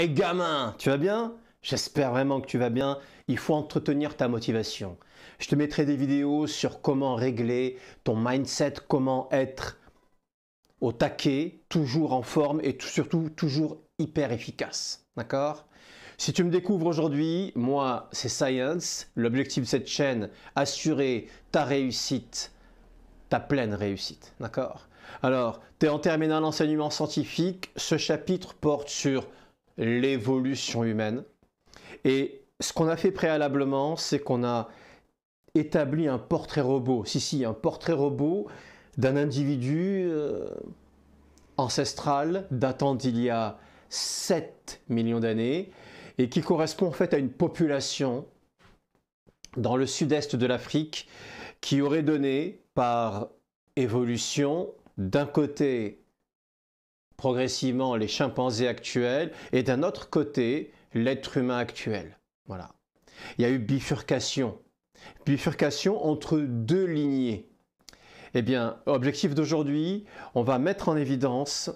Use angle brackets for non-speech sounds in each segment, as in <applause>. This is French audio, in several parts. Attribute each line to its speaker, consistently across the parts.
Speaker 1: et gamin, tu vas bien J'espère vraiment que tu vas bien. Il faut entretenir ta motivation. Je te mettrai des vidéos sur comment régler ton mindset, comment être au taquet, toujours en forme et surtout toujours hyper efficace. D'accord si tu me découvres aujourd'hui, moi, c'est Science. L'objectif de cette chaîne, assurer ta réussite, ta pleine réussite. D'accord Alors, tu es en terminale l'enseignement scientifique. Ce chapitre porte sur l'évolution humaine. Et ce qu'on a fait préalablement, c'est qu'on a établi un portrait robot. Si, si, un portrait robot d'un individu euh, ancestral datant d'il y a 7 millions d'années et qui correspond en fait à une population dans le sud-est de l'Afrique qui aurait donné par évolution d'un côté progressivement les chimpanzés actuels et d'un autre côté l'être humain actuel. Voilà. Il y a eu bifurcation. Bifurcation entre deux lignées. Eh bien, objectif d'aujourd'hui, on va mettre en évidence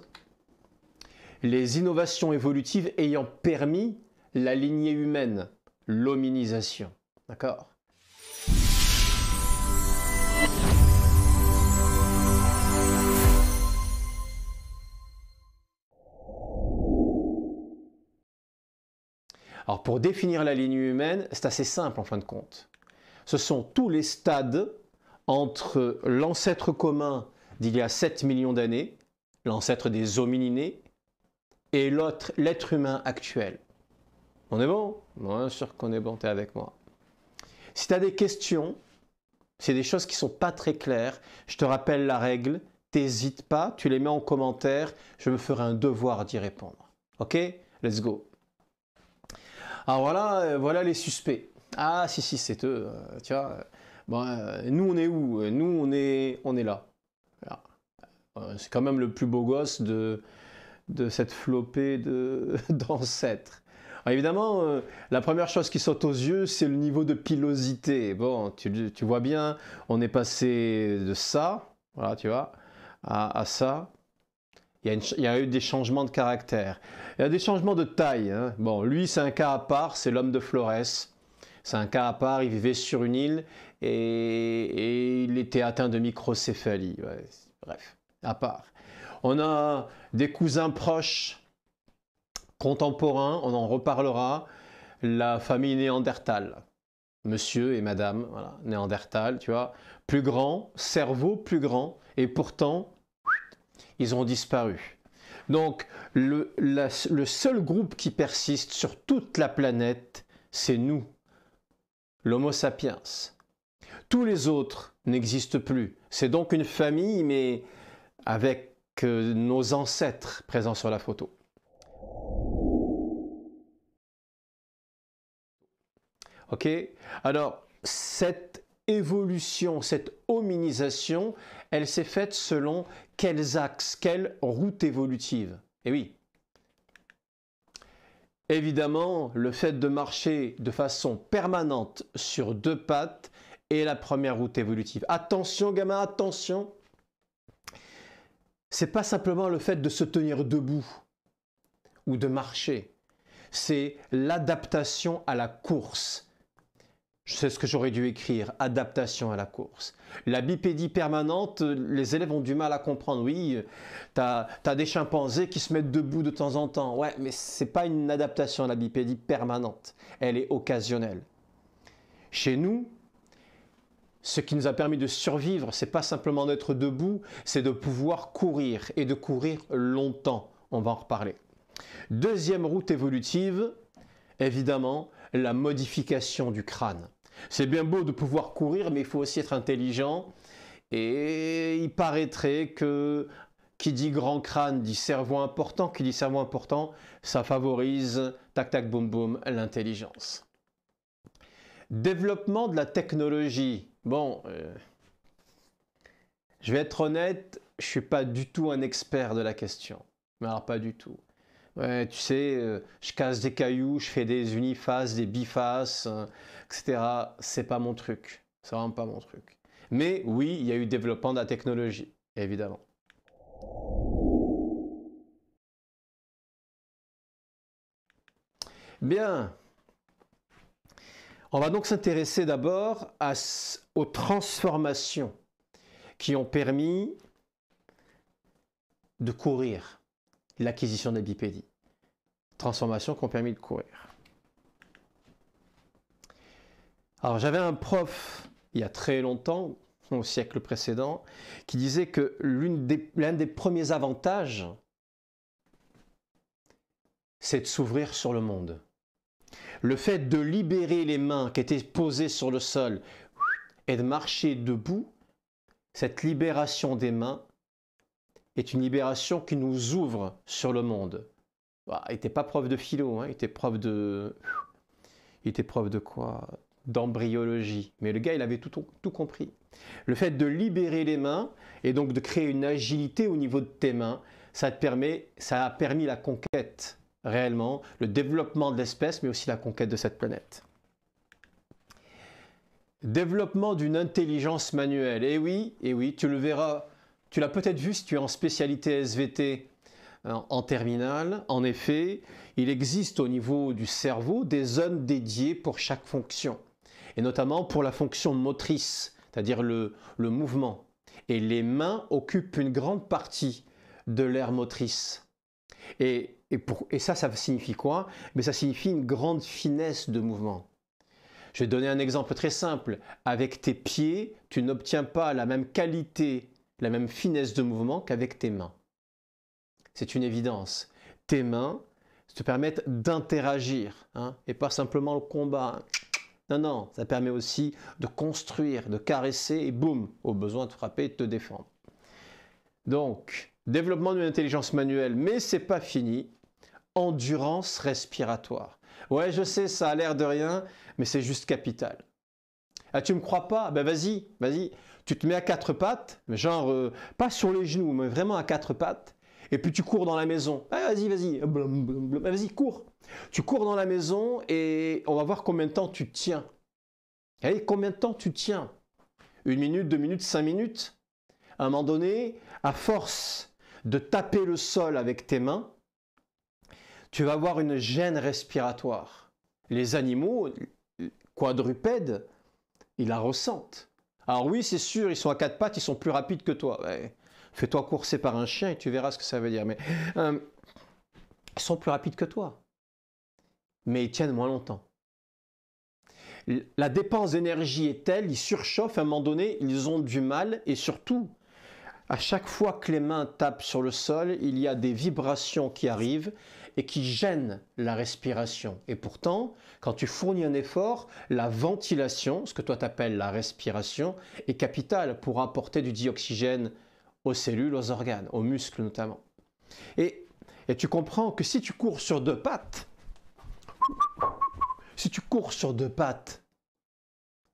Speaker 1: les innovations évolutives ayant permis la lignée humaine, l'hominisation. D'accord Alors pour définir la ligne humaine, c'est assez simple en fin de compte. Ce sont tous les stades entre l'ancêtre commun d'il y a 7 millions d'années, l'ancêtre des homininés, et l'autre, l'être humain actuel. On est bon Bien sûr qu'on est bon, t'es avec moi. Si tu as des questions, c'est des choses qui sont pas très claires, je te rappelle la règle, t'hésites pas, tu les mets en commentaire, je me ferai un devoir d'y répondre. Ok Let's go ah voilà, euh, voilà les suspects. Ah si si c'est eux. Euh, tu euh, nous on est où Nous on est on est là. C'est quand même le plus beau gosse de, de cette flopée <laughs> d'ancêtres. évidemment, la première chose qui saute aux yeux, c'est le niveau de pilosité. Bon, tu, vois bien, on est passé de ça, voilà, tu vois, à, à ça, il y, a eu des changements de caractère. Il y a des changements de taille. Hein. Bon, lui, c'est un cas à part, c'est l'homme de Flores. C'est un cas à part, il vivait sur une île et, il était atteint de microcéphalie. bref, à part. On a des cousins proches, contemporains, on en reparlera. La famille Néandertal. Monsieur et madame, voilà, néandertal, tu vois. Plus grand, cerveau plus grand, et pourtant ils ont disparu. Donc le, seul groupe qui persiste sur toute la planète, c'est nous, l'Homo sapiens. Tous les autres n'existent plus. C'est donc une famille, mais avec euh, nos ancêtres présents sur la photo. OK Alors, cette évolution, cette hominisation, elle s'est faite selon quels axes, quelle route évolutive Et eh oui. Évidemment, le fait de marcher de façon permanente sur deux pattes est la première route évolutive. Attention gamin, attention. C'est pas simplement le fait de se tenir debout ou de marcher. C'est l'adaptation à la course c'est ce que j'aurais dû écrire, adaptation à la course. La bipédie permanente, les élèves ont du mal à comprendre. Oui, tu as, des chimpanzés qui se mettent debout de temps en temps. Ouais, mais c'est pas une adaptation à la bipédie permanente. Elle est occasionnelle. Chez nous, ce qui nous a permis de survivre, c'est pas simplement d'être debout, c'est de pouvoir courir et de courir longtemps. On va en reparler. Deuxième route évolutive, évidemment, la modification du crâne. C'est bien beau de pouvoir courir, mais il faut aussi être intelligent. Et il paraîtrait que qui dit grand crâne dit cerveau important, qui dit cerveau important, ça favorise, tac tac boum boum, l'intelligence. Développement de la technologie. Bon, euh, je vais être honnête, je suis pas du tout un expert de la question. alors pas du tout. Ouais, tu sais, euh, je casse des cailloux, je fais des unifaces, des bifaces, hein etc. C'est pas mon truc. C'est vraiment pas mon truc. Mais oui, il y a eu développement de la technologie, évidemment. Bien. On va donc s'intéresser d'abord aux transformations qui ont permis de courir l'acquisition des bipédies. Transformations qui ont permis de courir. Alors j'avais un prof il y a très longtemps, au siècle précédent, qui disait que l'un des, premiers avantages, c'est de s'ouvrir sur le monde. Le fait de libérer les mains qui étaient posées sur le sol et de marcher debout, cette libération des mains est une libération qui nous ouvre sur le monde. Bah, il n'était pas prof de philo, hein, il était prof de... Il était prof de quoi d'embryologie. Mais le gars, il avait tout, tout, compris. Le fait de libérer les mains et donc de créer une agilité au niveau de tes mains, ça, te permet, ça a permis la conquête réellement, le développement de l'espèce, mais aussi la conquête de cette planète. Développement d'une intelligence manuelle. Eh oui, eh oui, tu le verras. Tu l'as peut-être vu si tu es en spécialité SVT en, en terminale. En effet, il existe au niveau du cerveau des zones dédiées pour chaque fonction et notamment pour la fonction motrice, c'est-à-dire le, mouvement. Et les mains occupent une grande partie de l'air motrice. Et, ça, ça signifie quoi Mais ça signifie une grande finesse de mouvement. Je vais donner un exemple très simple. Avec tes pieds, tu n'obtiens pas la même qualité, la même finesse de mouvement qu'avec tes mains. C'est une évidence. Tes mains te permettent d'interagir hein, et pas simplement le combat. Non, non, ça permet aussi de construire, de caresser et boum, au besoin de frapper et de te défendre. Donc, développement d'une intelligence manuelle, mais c'est pas fini. Endurance respiratoire. Ouais, je sais, ça a l'air de rien, mais c'est juste capital. Ah, tu me crois pas Ben vas-y, vas-y. Tu te mets à quatre pattes, genre euh, pas sur les genoux, mais vraiment à quatre pattes et puis tu cours dans la maison. Ah, vas-y, vas-y, ah, vas-y, cours. Tu cours dans la maison et on va voir combien de temps tu tiens. Allez, combien de temps tu tiens Une minute, deux minutes, cinq minutes À un moment donné, à force de taper le sol avec tes mains, tu vas avoir une gêne respiratoire. Les animaux quadrupèdes, ils la ressentent. Alors oui, c'est sûr, ils sont à quatre pattes, ils sont plus rapides que toi. Fais-toi courser par un chien et tu verras ce que ça veut dire. Mais euh, ils sont plus rapides que toi. Mais ils tiennent moins longtemps. La dépense d'énergie est telle, ils surchauffent, à un moment donné, ils ont du mal et surtout, à chaque fois que les mains tapent sur le sol, il y a des vibrations qui arrivent et qui gênent la respiration. Et pourtant, quand tu fournis un effort, la ventilation, ce que toi t'appelles la respiration, est capitale pour apporter du dioxygène aux cellules, aux organes, aux muscles notamment. Et, tu comprends que si tu cours sur deux pattes, si tu cours sur deux pattes,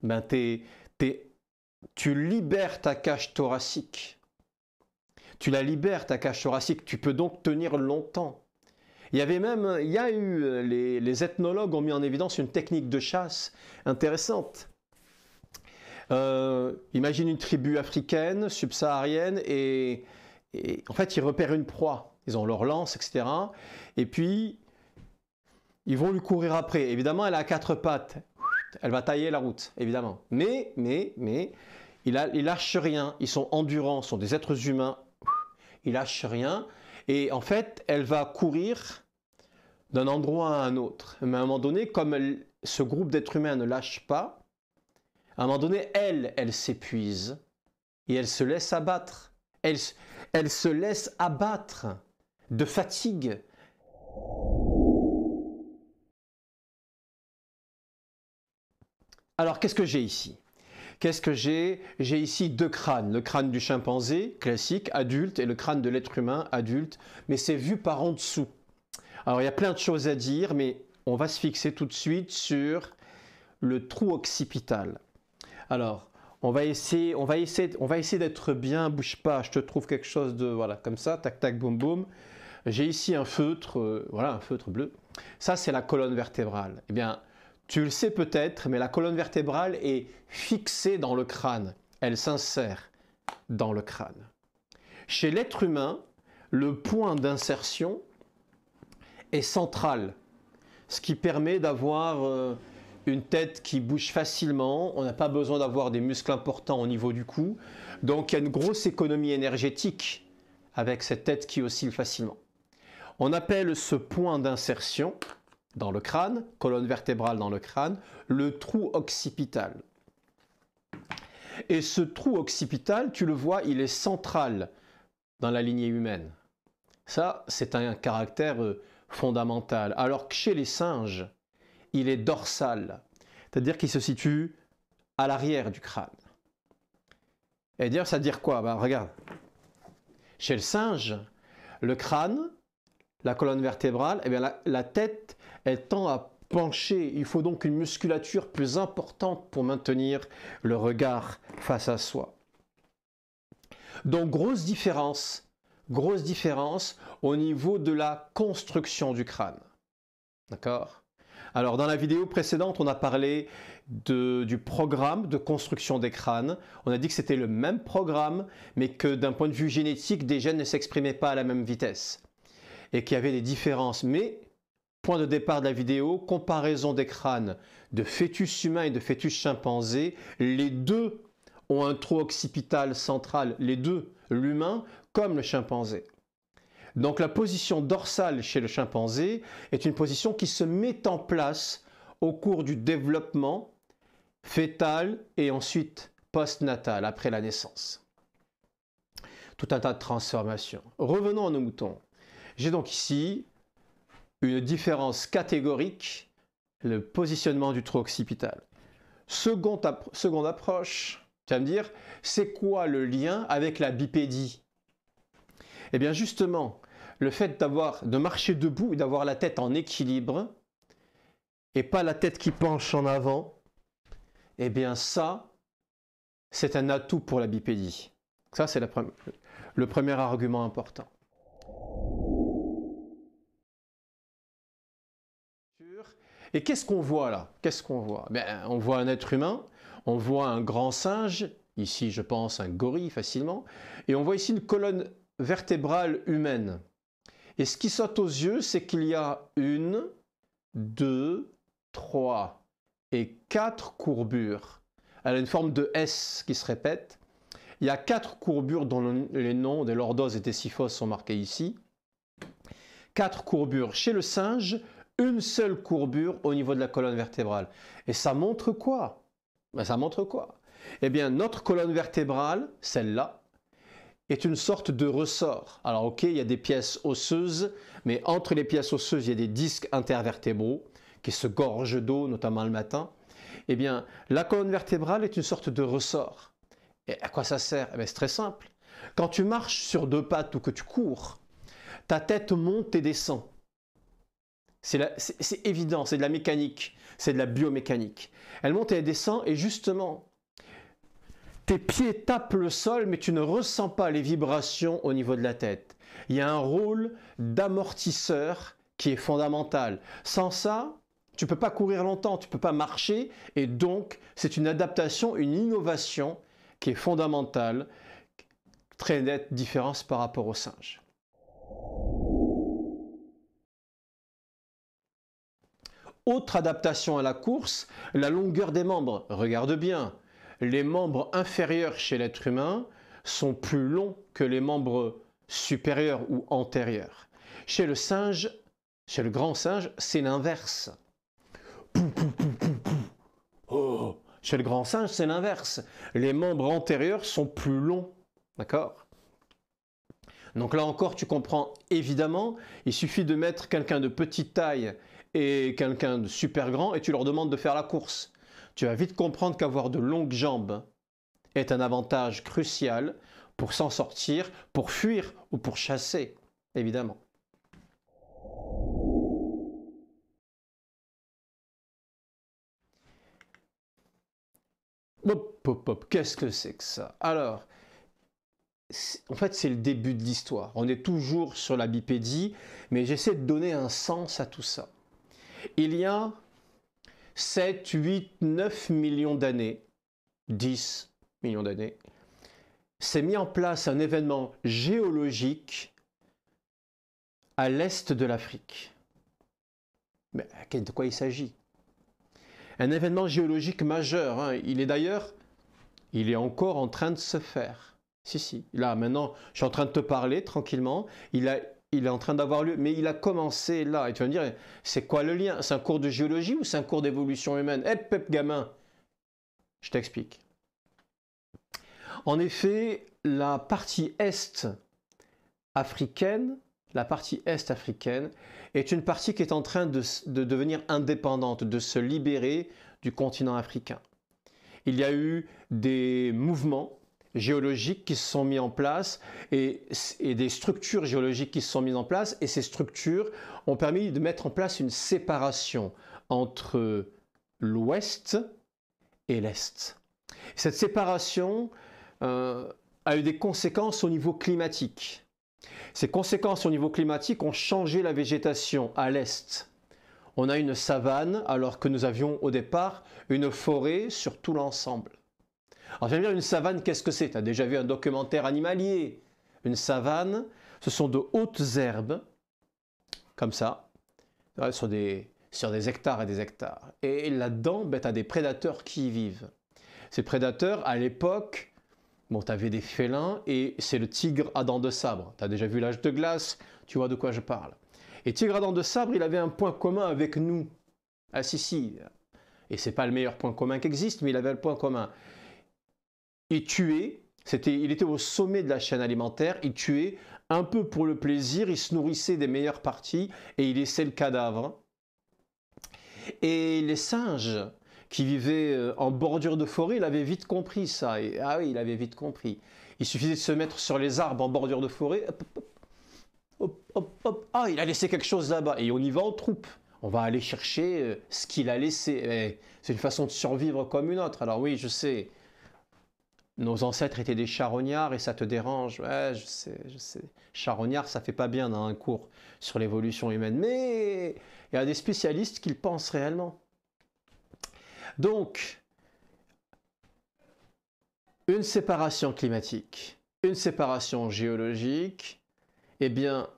Speaker 1: ben tu libères ta cage thoracique. Tu la libères, ta cage thoracique. Tu peux donc tenir longtemps. Il y avait même, il y a eu, euh, les ethnologues ont mis en évidence une technique de chasse intéressante. Euh, imagine une tribu africaine, subsaharienne, et, en fait, ils repèrent une proie. Ils ont leur lance, etc. Et puis, ils vont lui courir après. Évidemment, elle a quatre pattes. Elle va tailler la route, évidemment. Mais, mais, mais, ils, lâchent rien. Ils sont endurants, sont des êtres humains. Ils lâchent rien. Et en fait, elle va courir d'un endroit à un autre. Mais à un moment donné, comme ce groupe d'êtres humains ne lâche pas, à un moment donné, elle, elle s'épuise et elle se laisse abattre. Elle, se laisse abattre de fatigue. Alors, qu'est-ce que j'ai ici Qu'est-ce que j'ai J'ai ici deux crânes. Le crâne du chimpanzé, classique, adulte, et le crâne de l'être humain, adulte, mais c'est vu par en dessous. Alors, il y a plein de choses à dire, mais on va se fixer tout de suite sur le trou occipital. Alors, on va essayer, on va essayer, on va essayer d'être bien, bouge pas, je te trouve quelque chose de, voilà, comme ça, tac, tac, boum, boum. J'ai ici un feutre, euh, voilà, un feutre bleu. Ça, c'est la colonne vertébrale. Eh bien, tu le sais peut-être, mais la colonne vertébrale est fixée dans le crâne. Elle s'insère dans le crâne. Chez l'être humain, le point d'insertion est central, ce qui permet d'avoir... Euh, une tête qui bouge facilement, on n'a pas besoin d'avoir des muscles importants au niveau du cou, donc il y a une grosse économie énergétique avec cette tête qui oscille facilement. On appelle ce point d'insertion dans le crâne, colonne vertébrale dans le crâne, le trou occipital. Et ce trou occipital, tu le vois, il est central dans la lignée humaine. Ça, c'est un caractère euh, fondamental. Alors que chez les singes, il est dorsal, c'est-à-dire qu'il se situe à l'arrière du crâne. Et d'ailleurs, ça veut dire quoi ben, Regarde, chez le singe, le crâne, la colonne vertébrale, eh bien, la, la tête, elle tend à pencher. Il faut donc une musculature plus importante pour maintenir le regard face à soi. Donc, grosse différence, grosse différence au niveau de la construction du crâne. D'accord alors dans la vidéo précédente, on a parlé du programme de construction des crânes. On a dit que c'était le même programme, mais que d'un point de vue génétique, des gènes ne s'exprimaient pas à la même vitesse et qu'il y avait des différences. Mais Point de départ de la vidéo, comparaison des crânes de fœtus humains et de fœtus chimpanzés, Les deux ont un trou occipital central, les deux, l'humain comme le chimpanzé. Donc la position dorsale chez le chimpanzé est une position qui se met en place au cours du développement fœtal et ensuite postnatal, après la naissance. Tout un tas de transformations. Revenons à nos moutons. J'ai donc ici une différence catégorique, le positionnement du trou occipital. Seconde, approche, tu vas me dire, c'est quoi le lien avec la bipédie Eh bien justement, le fait d'avoir de marcher debout et d'avoir la tête en équilibre et pas la tête qui penche en avant, eh bien ça, c'est un atout pour la bipédie. Ça, c'est le premier argument important. Et qu'est-ce qu'on voit là Qu'est-ce qu'on voit ben, On voit un être humain, on voit un grand singe, ici je pense un gorille facilement, et on voit ici une colonne vertébrale humaine. Et ce qui saute aux yeux, c'est qu'il y a une, deux, trois et quatre courbures. Elle a une forme de S qui se répète. Il y a quatre courbures dont les noms des lordoses et des siphos sont marqués ici. Quatre courbures chez le singe, une seule courbure au niveau de la colonne vertébrale. Et ça montre quoi ben, Ça montre quoi Eh bien, notre colonne vertébrale, celle-là, est une sorte de ressort. Alors ok, il y a des pièces osseuses, mais entre les pièces osseuses, il y a des disques intervertébraux qui se gorgent d'eau, notamment le matin. Eh bien, la colonne vertébrale est une sorte de ressort. Et à quoi ça sert eh C'est très simple. Quand tu marches sur deux pattes ou que tu cours, ta tête monte et descend. C'est évident, c'est de la mécanique, c'est de la biomécanique. Elle monte et descend, et justement, tes pieds tapent le sol, mais tu ne ressens pas les vibrations au niveau de la tête. Il y a un rôle d'amortisseur qui est fondamental. Sans ça, tu peux pas courir longtemps, tu ne peux pas marcher, et donc c'est une adaptation, une innovation qui est fondamentale. Très nette différence par rapport au singe. Autre adaptation à la course, la longueur des membres. Regarde bien, les membres inférieurs chez l'être humain sont plus longs que les membres supérieurs ou antérieurs. Chez le singe, chez le grand singe, c'est l'inverse. Oh. Chez le grand singe, c'est l'inverse. Les membres antérieurs sont plus longs. D'accord Donc là encore, tu comprends évidemment, il suffit de mettre quelqu'un de petite taille et quelqu'un de super grand et tu leur demandes de faire la course tu vas vite comprendre qu'avoir de longues jambes est un avantage crucial pour s'en sortir, pour fuir ou pour chasser, évidemment. Hop, hop, hop, qu'est-ce que c'est que ça Alors, en fait, c'est le début de l'histoire. On est toujours sur la bipédie, mais j'essaie de donner un sens à tout ça. Il y a 7, 8, 9 millions d'années, 10 millions d'années, s'est mis en place un événement géologique à l'est de l'Afrique. Mais de quoi il s'agit Un événement géologique majeur. Hein. Il est d'ailleurs, il est encore en train de se faire. Si, si. Là, maintenant, je suis en train de te parler tranquillement. Il a il est en train d'avoir lieu, mais il a commencé là. Et tu vas me dire, c'est quoi le lien C'est un cours de géologie ou c'est un cours d'évolution humaine Eh, hey, gamin Je t'explique. En effet, la partie est africaine, la partie est africaine, est une partie qui est en train de devenir indépendante, de se libérer du continent africain. Il y a eu des mouvements géologiques qui se sont mis en place et, des structures géologiques qui se sont mises en place et ces structures ont permis de mettre en place une séparation entre l'ouest et l'est. Cette séparation euh, a eu des conséquences au niveau climatique. Ces conséquences au niveau climatique ont changé la végétation à l'est. On a une savane alors que nous avions au départ une forêt sur tout l'ensemble. Alors j'allais dire une savane, qu'est-ce que c'est Tu as déjà vu un documentaire animalier Une savane, ce sont de hautes herbes, comme ça, euh, sur des, hectares et des hectares. Et là-dedans, ben, tu as des prédateurs qui y vivent. Ces prédateurs, à l'époque, bon, tu avais des félins et c'est le tigre à dents de sabre. Tu as déjà vu l'âge de glace, tu vois de quoi je parle. Et tigre à dents de sabre, il avait un point commun avec nous, à ah, Sicile. Et c'est pas le meilleur point commun qui existe, mais il avait le point commun il tuait, il était au sommet de la chaîne alimentaire, il tuait un peu pour le plaisir, il se nourrissait des meilleures parties et il laissait le cadavre. Et les singes qui vivaient euh, en bordure de forêt, il avait vite compris ça. ah oui, il avait vite compris. Il suffisait de se mettre sur les arbres en bordure de forêt. hop, hop, hop. Ah, il a laissé quelque chose là-bas. Et on y va en troupe. On va aller chercher euh, ce qu'il a laissé. Eh, c'est une façon de survivre comme une autre. Alors oui, je sais, nos ancêtres étaient des charognards et ça te dérange. Ouais, je sais, je Charognard, ça fait pas bien dans un cours sur l'évolution humaine, mais il y a des spécialistes qui le pensent réellement. Donc, une séparation climatique, une séparation géologique, eh bien,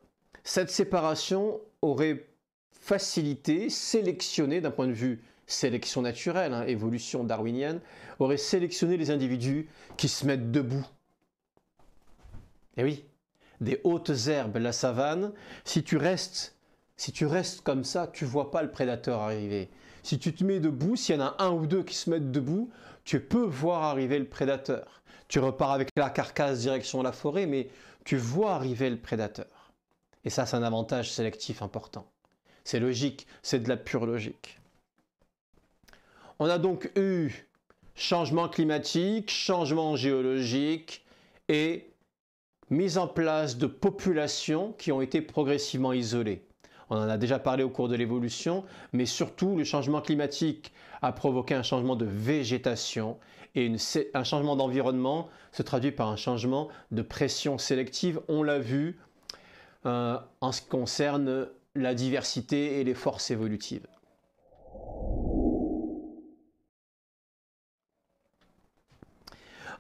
Speaker 1: cette séparation aurait facilité, sélectionné d'un point de vue sélection naturelle, hein. évolution darwinienne, aurait sélectionné les individus qui se mettent debout. Eh oui, des hautes herbes, la savane, si tu restes, si tu restes comme ça, tu vois pas le prédateur arriver. Si tu te mets debout, s'il y en a un ou deux qui se mettent debout, tu peux voir arriver le prédateur. Tu repars avec la carcasse direction la forêt, mais tu vois arriver le prédateur. Et ça, c'est un avantage sélectif important. C'est logique, c'est de la pure logique. On a donc eu changement climatique, changement géologique et mise en place de populations qui ont été progressivement isolées. On en a déjà parlé au cours de l'évolution, mais surtout le changement climatique a provoqué un changement de végétation et un changement d'environnement se traduit par un changement de pression sélective. On l'a vu euh, en ce qui concerne la diversité et les forces évolutives.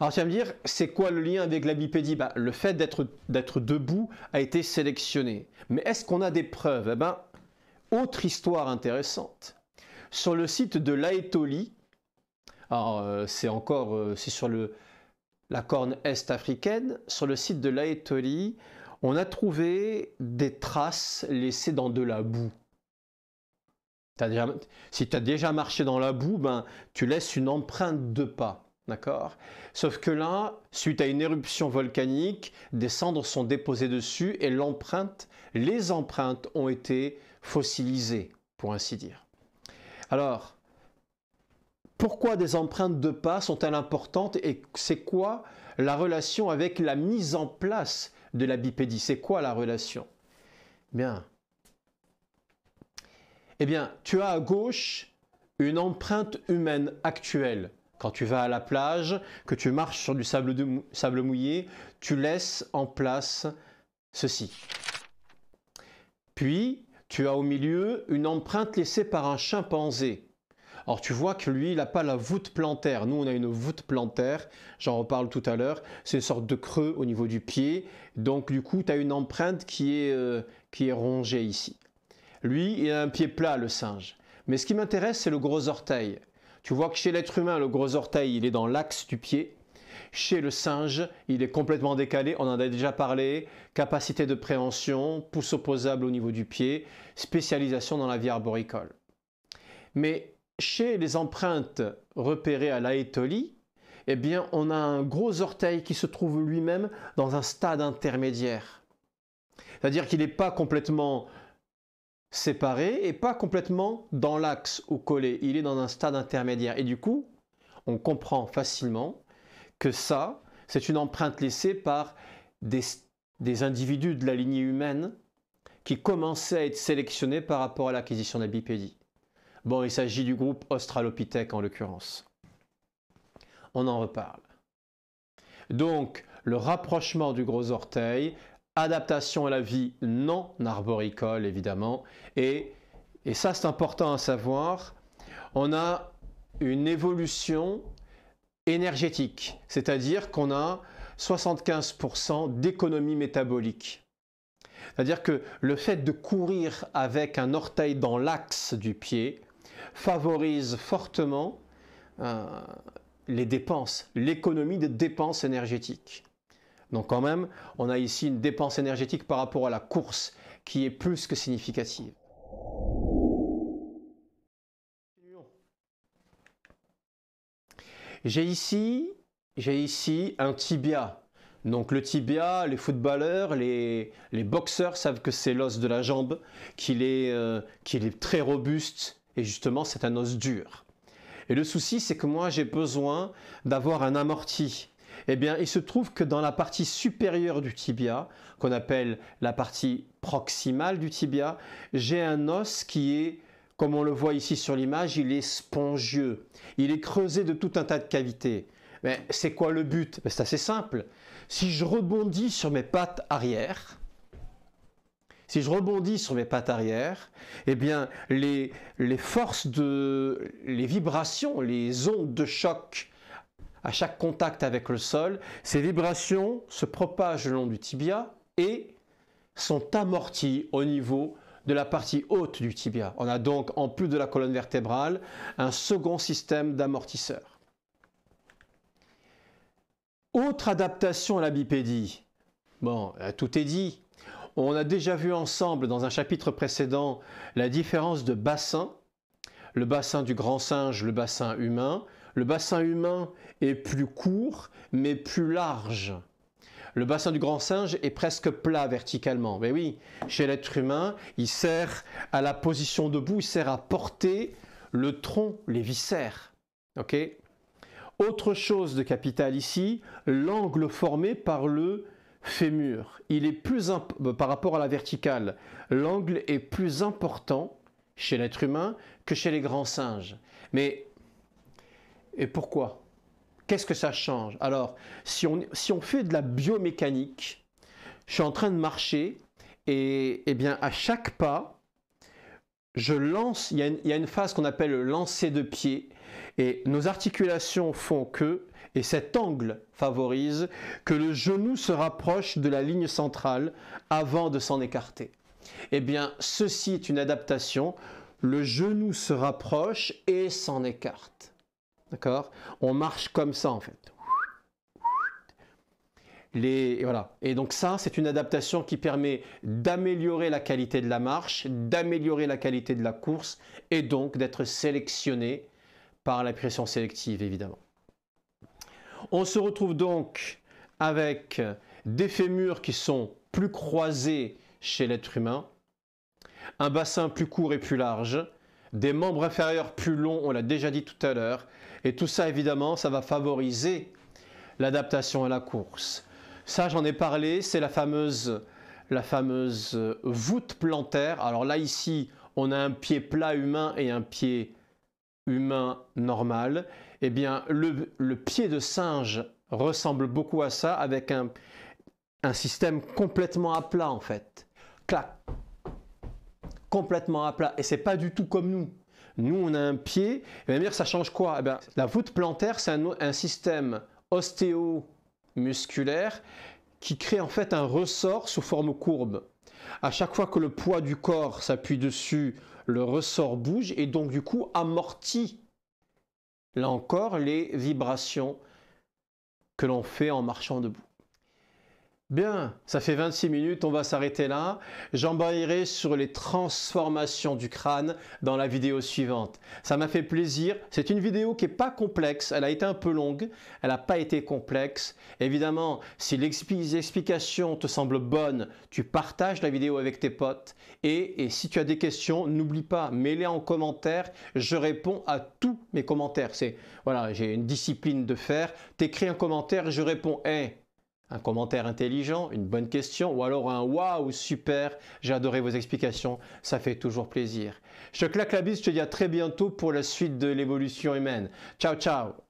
Speaker 1: Alors tu vas me dire, c'est quoi le lien avec la bipédie bah, Le fait d'être debout a été sélectionné. Mais est-ce qu'on a des preuves eh ben, Autre histoire intéressante. Sur le site de l'Aetoli, euh, c'est encore euh, c'est sur le, la corne est africaine, sur le site de l'Aetoli, on a trouvé des traces laissées dans de la boue. si tu as déjà marché dans la boue, ben, tu laisses une empreinte de pas. D'accord Sauf que là, suite à une éruption volcanique, des cendres sont déposées dessus et l'empreinte, les empreintes ont été fossilisées, pour ainsi dire. Alors, pourquoi des empreintes de pas sont-elles importantes et c'est quoi la relation avec la mise en place de la bipédie C'est quoi la relation Bien. Eh bien, tu as à gauche une empreinte humaine actuelle quand tu vas à la plage, que tu marches sur du sable, mouillé, tu laisses en place ceci. Puis, tu as au milieu une empreinte laissée par un chimpanzé. Alors tu vois que lui, il n'a pas la voûte plantaire. Nous, on a une voûte plantaire, j'en reparle tout à l'heure. C'est une sorte de creux au niveau du pied. Donc du coup, tu as une empreinte qui est, euh, qui est rongée ici. Lui, il a un pied plat, le singe. Mais ce qui m'intéresse, c'est le gros orteil. Tu vois que chez l'être humain, le gros orteil, il est dans l'axe du pied. Chez le singe, il est complètement décalé, on en a déjà parlé, capacité de préhension, pouce opposable au niveau du pied, spécialisation dans la vie arboricole. Mais chez les empreintes repérées à l'aétolie, eh bien, on a un gros orteil qui se trouve lui-même dans un stade intermédiaire. C'est-à-dire qu'il n'est pas complètement séparé et pas complètement dans l'axe ou collé. Il est dans un stade intermédiaire. Et du coup, on comprend facilement que ça, c'est une empreinte laissée par des, individus de la lignée humaine qui commençaient à être sélectionnés par rapport à l'acquisition de la bipédie. Bon, il s'agit du groupe Australopithèque en l'occurrence. On en reparle. Donc, le rapprochement du gros orteil, adaptation à la vie non arboricole évidemment, et, ça c'est important à savoir, on a une évolution énergétique, c'est-à-dire qu'on a 75% d'économie métabolique. C'est-à-dire que le fait de courir avec un orteil dans l'axe du pied favorise fortement euh, les dépenses, l'économie de dépenses énergétiques. Donc quand même, on a ici une dépense énergétique par rapport à la course qui est plus que significative. J'ai ici, un tibia. Donc le tibia, les footballeurs, les, boxeurs savent que c'est l'os de la jambe, est, euh, qu'il est très robuste et justement c'est un os dur. Et le souci c'est que moi j'ai besoin d'avoir un amorti. Eh bien, il se trouve que dans la partie supérieure du tibia, qu'on appelle la partie proximale du tibia, j'ai un os qui est, comme on le voit ici sur l'image, il est spongieux. Il est creusé de tout un tas de cavités. Mais c'est quoi le but ben, C'est assez simple. Si je rebondis sur mes pattes arrière, si je rebondis sur mes pattes arrière, eh bien, les, les forces de, les vibrations, les ondes de choc à chaque contact avec le sol, ces vibrations se propagent le long du tibia et sont amorties au niveau de la partie haute du tibia. On a donc, en plus de la colonne vertébrale, un second système d'amortisseur. Autre adaptation à la bipédie. Bon, euh, tout est dit. On a déjà vu ensemble dans un chapitre précédent la différence de bassin, le bassin du grand singe, le bassin humain, le bassin humain est plus court mais plus large. Le bassin du grand singe est presque plat verticalement. Mais oui, chez l'être humain, il sert à la position debout, il sert à porter le tronc, les viscères. OK Autre chose de capital ici, l'angle formé par le fémur. Il est plus euh, par rapport à la verticale, l'angle est plus important chez l'être humain que chez les grands singes. Mais et pourquoi Qu'est-ce que ça change Alors, si on, fait de la biomécanique, je suis en train de marcher et, eh bien, à chaque pas, je lance, il y a une, il y a une phase qu'on appelle le lancer de pied et nos articulations font que, et cet angle favorise que le genou se rapproche de la ligne centrale avant de s'en écarter. Eh bien, ceci est une adaptation, le genou se rapproche et s'en écarte. D'accord On marche comme ça en fait. et, voilà. et donc ça, c'est une adaptation qui permet d'améliorer la qualité de la marche, d'améliorer la qualité de la course, et donc d'être sélectionné par la pression sélective, évidemment. On se retrouve donc avec des fémurs qui sont plus croisés chez l'être humain, un bassin plus court et plus large, des membres inférieurs plus longs, on l'a déjà dit tout à l'heure. Et tout ça, évidemment, ça va favoriser l'adaptation à la course. Ça, j'en ai parlé, c'est la fameuse, la fameuse euh, voûte plantaire. Alors là, ici, on a un pied plat humain et un pied humain normal. Eh bien, le, pied de singe ressemble beaucoup à ça, avec un, un système complètement à plat, en fait. Clac, complètement à plat. Et c'est pas du tout comme nous. Nous, on a un pied. Et bien dire, ça change quoi eh La voûte plantaire, c'est un, système système musculaire qui crée en fait un ressort sous forme courbe. À chaque fois que le poids du corps s'appuie dessus, le ressort bouge et donc du coup amortit, là encore, les vibrations que l'on fait en marchant debout. Bien, ça fait 26 minutes, on va s'arrêter là. parlerai sur les transformations du crâne dans la vidéo suivante. Ça m'a fait plaisir. C'est une vidéo qui n'est pas complexe, elle a été un peu longue, elle n'a pas été complexe. Évidemment, si l'explication te semble bonne, tu partages la vidéo avec tes potes. Et, si tu as des questions, n'oublie pas, mets-les en commentaire. Je réponds à tous mes commentaires. C'est voilà, j'ai une discipline de faire. T'écris un commentaire, je réponds un commentaire intelligent, une bonne question ou alors un waouh super, j'ai adoré vos explications, ça fait toujours plaisir. Je te claque la bise, je te dis à très bientôt pour la suite de l'évolution humaine. Ciao ciao